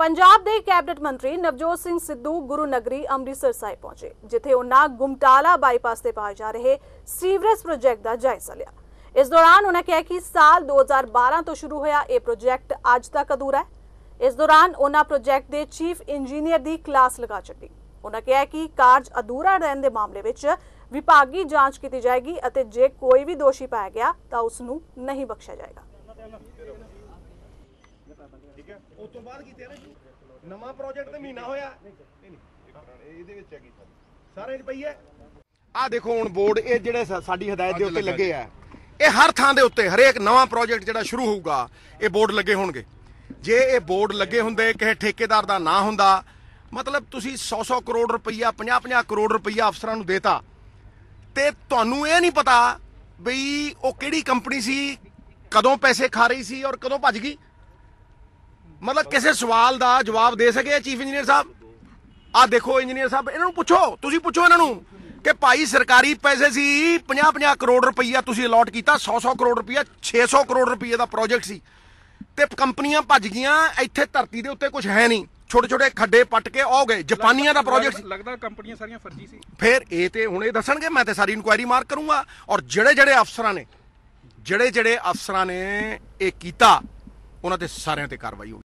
ਪੰਜਾਬ ਦੇ ਕੈਬਨਿਟ ਮੰਤਰੀ ਨਵਜੋਤ ਸਿੰਘ ਸਿੱਧੂ ਗੁਰੂ ਨਗਰੀ ਅੰਮ੍ਰਿਤਸਰ ਸਾਹਿਬ ਪਹੁੰਚੇ ਜਿੱਥੇ ਉਹਨਾਂ ਗੁਮਟਾਲਾ ਬਾਈਪਾਸ ਤੇ ਪਾਇਆ ਜਾ ਰਹੇ ਸੀਵਰੇਜ ਪ੍ਰੋਜੈਕਟ ਦਾ ਜਾਇਜ਼ਾ ਲਿਆ ਇਸ ਦੌਰਾਨ ਉਹਨਾਂ ਕਿਹਾ ਕਿ ਸਾਲ 2012 ਤੋਂ ਸ਼ੁਰੂ ਹੋਇਆ ਇਹ ਪ੍ਰੋਜੈਕਟ ਅੱਜ ਤੱਕ ਅਧੂਰਾ ਹੈ ਇਸ ਦੌਰਾਨ ਉਹਨਾਂ ਪ੍ਰੋਜੈਕਟ ਦੇ ਚੀਫ ਇੰਜੀਨੀਅਰ ਦੀ ਕਲਾਸ ਲਗਾ ਚੱਡੀ ਉਹਨਾਂ ਕਿਹਾ ਕਿ ਕਾਰਜ ਅਧੂਰਾ ਰਹਿਣ ਦੇ ਮਾਮਲੇ ਵਿੱਚ ਵਿਭਾਗੀ ਜਾਂਚ ਕੀਤੀ ਜਾਏਗੀ ਅਤੇ ਜੇ ਕੋਈ ਵੀ ਦੋਸ਼ੀ ਪਾਇਆ ਗਿਆ ਤਾਂ ਉਸ ਨੂੰ ਨਹੀਂ ਬਖਸ਼ਿਆ ਜਾਏਗਾ ਠੀਕ ਹੈ ਉਸ ਤੋਂ ਬਾਅਦ ਕੀਤੇ ਨੇ ਨਵਾਂ ਪ੍ਰੋਜੈਕਟ ਤੇ ਮਹੀਨਾ ਹੋਇਆ ਨਹੀਂ ਨਹੀਂ ਇਹਦੇ ਵਿੱਚ ਹੈ ਕੀ ਸਾਰੇ ਚ ਆ ਦੇਖੋ ਹੁਣ ਬੋਰਡ ਇਹ ਜਿਹੜੇ ਸਾਡੀ ਹਦਾਇਤ ਦੇ ਉੱਤੇ ਲੱਗੇ ਆ ਇਹ ਹਰ ਥਾਂ ਦੇ ਉੱਤੇ ਹਰੇਕ ਨਵਾਂ ਪ੍ਰੋਜੈਕਟ ਜਿਹੜਾ ਸ਼ੁਰੂ ਹੋਊਗਾ ਇਹ ਬੋਰਡ ਲੱਗੇ ਹੋਣਗੇ ਜੇ ਇਹ ਬੋਰਡ ਲੱਗੇ ਹੁੰਦੇ ਕਿਸੇ ਠੇਕੇਦਾਰ ਦਾ ਨਾਂ ਹੁੰਦਾ ਮਤਲਬ ਤੁਸੀਂ 100-100 ਕਰੋੜ ਰੁਪਈਆ 50-50 ਕਰੋੜ ਰੁਪਈਆ ਅਫਸਰਾਂ ਨੂੰ ਦੇਤਾ ਤੇ ਤੁਹਾਨੂੰ ਇਹ ਨਹੀਂ ਪਤਾ ਬਈ ਉਹ ਕਿਹੜੀ ਕੰਪਨੀ ਸੀ ਕਦੋਂ ਪੈਸੇ ਖਾ ਰਹੀ ਸੀ ਔਰ ਕਦੋਂ ਭੱਜ ਗਈ ਮਤਲਬ ਕਿਸੇ ਸਵਾਲ ਦਾ ਜਵਾਬ ਦੇ ਸਕੇ ਚੀਫ ਇੰਜੀਨੀਅਰ ਸਾਹਿਬ ਆ ਦੇਖੋ ਇੰਜੀਨੀਅਰ ਸਾਹਿਬ ਇਹਨਾਂ ਨੂੰ ਪੁੱਛੋ ਤੁਸੀਂ ਪੁੱਛੋ ਇਹਨਾਂ ਨੂੰ ਕਿ ਭਾਈ ਸਰਕਾਰੀ ਪੈਸੇ ਸੀ 50-50 ਕਰੋੜ ਰੁਪਈਆ ਤੁਸੀਂ ਅਲਾਟ ਕੀਤਾ 100-100 ਕਰੋੜ ਰੁਪਈਆ 600 ਕਰੋੜ ਰੁਪਈਏ ਦਾ ਪ੍ਰੋਜੈਕਟ ਸੀ ਤੇ ਕੰਪਨੀਆਂ ਭੱਜ ਗਈਆਂ ਇੱਥੇ ਧਰਤੀ ਦੇ ਉੱਤੇ ਕੁਝ ਹੈ ਨਹੀਂ ਛੋਟੇ ਛੋਟੇ ਖੱਡੇ ਪੱਟ ਕੇ ਆਉ ਗਏ ਜਾਪਾਨੀਆਂ ਦਾ ਪ੍ਰੋਜੈਕਟ ਲੱਗਦਾ ਕੰਪਨੀਆਂ ਸਾਰੀਆਂ ਫਰਜੀ ਸੀ ਫਿਰ ਇਹ ਤੇ ਹੁਣ ਇਹ ਦੱਸਣਗੇ ਮੈਂ ਤੇ ਸਾਰੀ ਇਨਕੁਆਇਰੀ ਮਾਰ ਕਰੂੰਗਾ ਔਰ ਜਿਹੜੇ ਜਿਹੜੇ ਅਫਸਰਾਂ ਨੇ ਜਿਹੜੇ ਜਿਹੜੇ ਅਫਸਰਾਂ ਨੇ ਇਹ ਕੀਤਾ ਉਹਨਾਂ ਤੇ ਸਾਰਿਆਂ ਤੇ ਕਾਰਵਾਈ